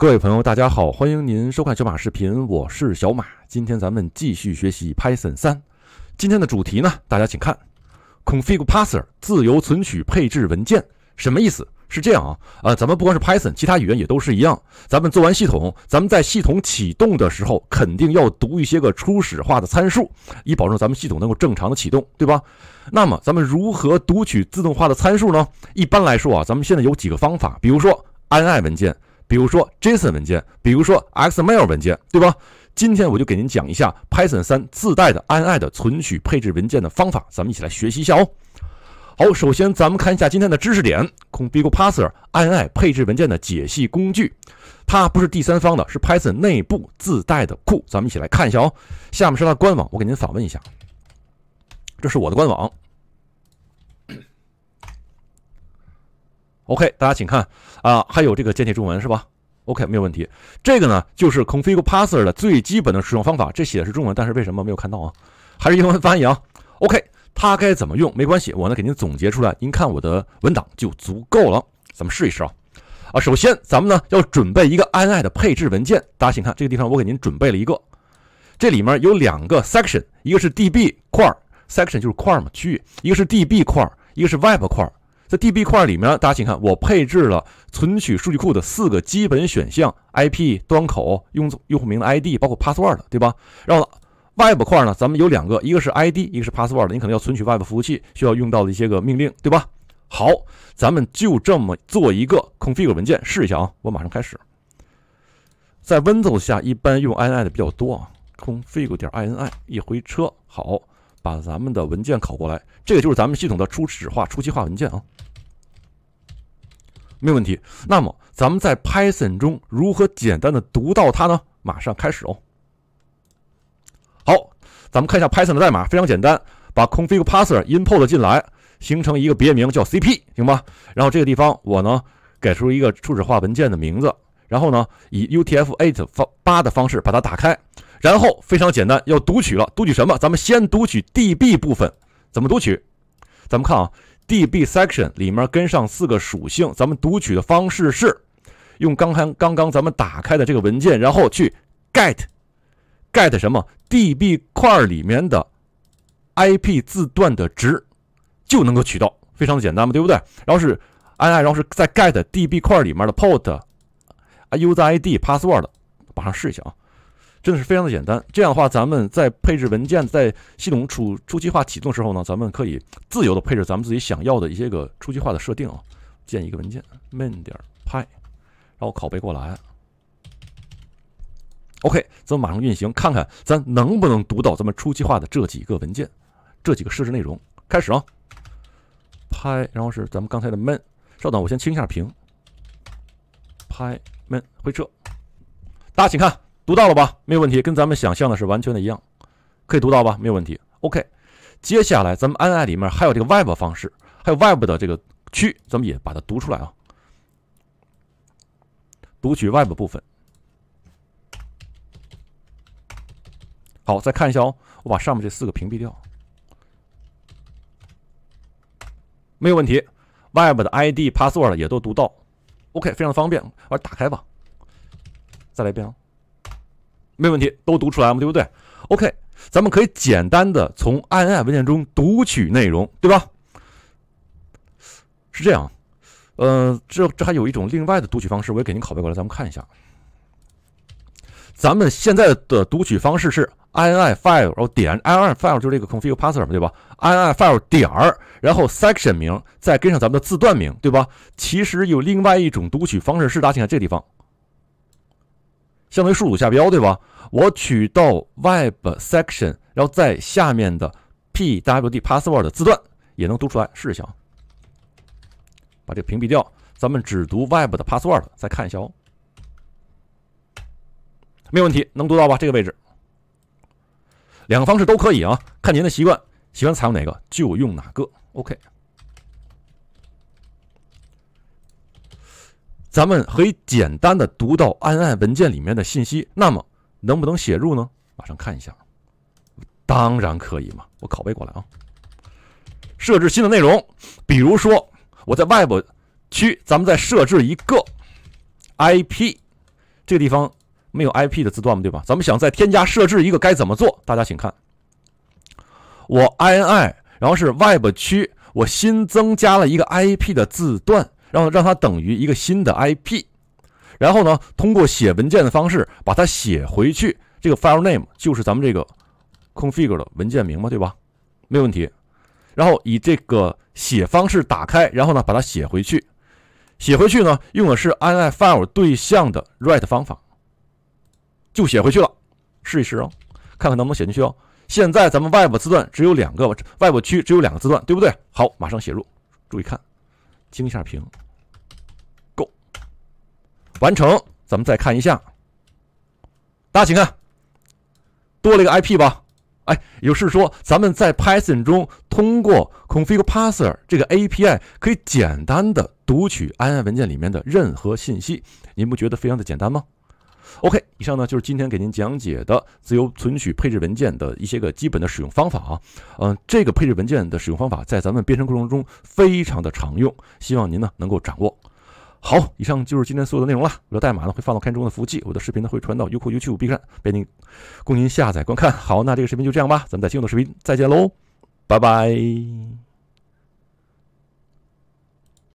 各位朋友，大家好，欢迎您收看小马视频，我是小马。今天咱们继续学习 Python 三。今天的主题呢，大家请看 configparser 自由存取配置文件，什么意思？是这样啊，呃，咱们不光是 Python，其他语言也都是一样。咱们做完系统，咱们在系统启动的时候，肯定要读一些个初始化的参数，以保证咱们系统能够正常的启动，对吧？那么咱们如何读取自动化的参数呢？一般来说啊，咱们现在有几个方法，比如说 ini 文件。比如说 JSON 文件，比如说 XML 文件，对吧？今天我就给您讲一下 Python 3自带的 INI 的存取配置文件的方法，咱们一起来学习一下哦。好，首先咱们看一下今天的知识点：`configparser` INI 配置文件的解析工具，它不是第三方的，是 Python 内部自带的库。咱们一起来看一下哦。下面是它官网，我给您访问一下。这是我的官网。OK，大家请看啊，还有这个简体中文是吧？OK，没有问题。这个呢，就是 config parser 的最基本的使用方法。这写的是中文，但是为什么没有看到啊？还是英文翻译啊？OK，它该怎么用？没关系，我呢给您总结出来，您看我的文档就足够了。咱们试一试啊啊！首先，咱们呢要准备一个 n i n 的配置文件。大家请看这个地方，我给您准备了一个，这里面有两个 section，一个是 DB 块儿，section 就是块儿嘛区域，一个是 DB 块儿，一个是 Web 块儿。在 DB 块里面，大家请看，我配置了存取数据库的四个基本选项：IP、端口、用用户名 ID，包括 password 对吧？然后 Web 块呢，咱们有两个，一个是 ID，一个是 password。你可能要存取 Web 服务器需要用到的一些个命令，对吧？好，咱们就这么做一个 config 文件试一下啊，我马上开始。在 Windows 下，一般用 INI 的比较多啊，config 点 INI 一回车，好。把咱们的文件拷过来，这个就是咱们系统的初始化、初期化文件啊，没有问题。那么，咱们在 Python 中如何简单的读到它呢？马上开始哦。好，咱们看一下 Python 的代码，非常简单，把 config parser import 进来，形成一个别名叫 cp，行吧。然后这个地方，我呢给出一个初始化文件的名字。然后呢，以 UTF-8 方八的方式把它打开，然后非常简单，要读取了。读取什么？咱们先读取 DB 部分，怎么读取？咱们看啊，DB section 里面跟上四个属性，咱们读取的方式是用刚才刚刚咱们打开的这个文件，然后去 get get 什么 DB 块里面的 IP 字段的值，就能够取到，非常简单嘛，对不对？然后是 II，然后是在 get DB 块里面的 port。U Z I D password，马上试一下啊，真的是非常的简单。这样的话，咱们在配置文件在系统初初期化启动时候呢，咱们可以自由的配置咱们自己想要的一些个初期化的设定啊。建一个文件 main 点 py，然后拷贝过来。OK，咱们马上运行，看看咱能不能读到咱们初期化的这几个文件，这几个设置内容。开始啊拍，然后是咱们刚才的 main。稍等，我先清一下屏。开门回车，大家请看，读到了吧？没有问题，跟咱们想象的是完全的一样，可以读到吧？没有问题。OK，接下来咱们 N I 里面还有这个 Web 方式，还有 Web 的这个区，咱们也把它读出来啊，读取 Web 部分。好，再看一下哦，我把上面这四个屏蔽掉，没有问题。Web 的 ID、Password 也都读到。OK，非常方便，我打开吧。再来一遍啊，没问题，都读出来嘛，对不对？OK，咱们可以简单的从 INI 文件中读取内容，对吧？是这样，呃，这这还有一种另外的读取方式，我也给您拷贝过来，咱们看一下。咱们现在的读取方式是 ini file 然后点 ini file 就这个 config parser 对吧？ini file 点儿，然后 section 名再跟上咱们的字段名对吧？其实有另外一种读取方式，是大家看看这地方，相当于数组下标对吧？我取到 web section，然后在下面的 pwd password 的字段也能读出来，试一下，把这个屏蔽掉，咱们只读 web 的 password，再看一下哦。没有问题，能读到吧？这个位置，两个方式都可以啊，看您的习惯，喜欢采用哪个就用哪个。OK，咱们可以简单的读到案案文件里面的信息。那么，能不能写入呢？马上看一下，当然可以嘛。我拷贝过来啊，设置新的内容，比如说我在外部区，咱们再设置一个 IP，这个地方。没有 IP 的字段嘛，对吧？咱们想再添加设置一个，该怎么做？大家请看，我 INI，然后是 Web 区，我新增加了一个 IP 的字段，让让它等于一个新的 IP，然后呢，通过写文件的方式把它写回去。这个 file name 就是咱们这个 config 的文件名嘛，对吧？没有问题。然后以这个写方式打开，然后呢把它写回去。写回去呢，用的是 ini file 对象的 write 方法。就写回去了，试一试哦，看看能不能写进去哦。现在咱们外部字段只有两个，外部区只有两个字段，对不对？好，马上写入，注意看，清一下屏，Go，完成。咱们再看一下，大家请看，多了一个 IP 吧？哎，有事说。咱们在 Python 中通过 configparser 这个 API 可以简单的读取 INI 文件里面的任何信息，您不觉得非常的简单吗？OK，以上呢就是今天给您讲解的自由存取配置文件的一些个基本的使用方法啊。嗯，这个配置文件的使用方法在咱们编程过程中非常的常用，希望您呢能够掌握。好，以上就是今天所有的内容了。我的代码呢会放到看中的服务器，我的视频呢会传到优酷、u t u B 站，便您供您下载观看。好，那这个视频就这样吧，咱们在今后的视频再见喽，拜拜。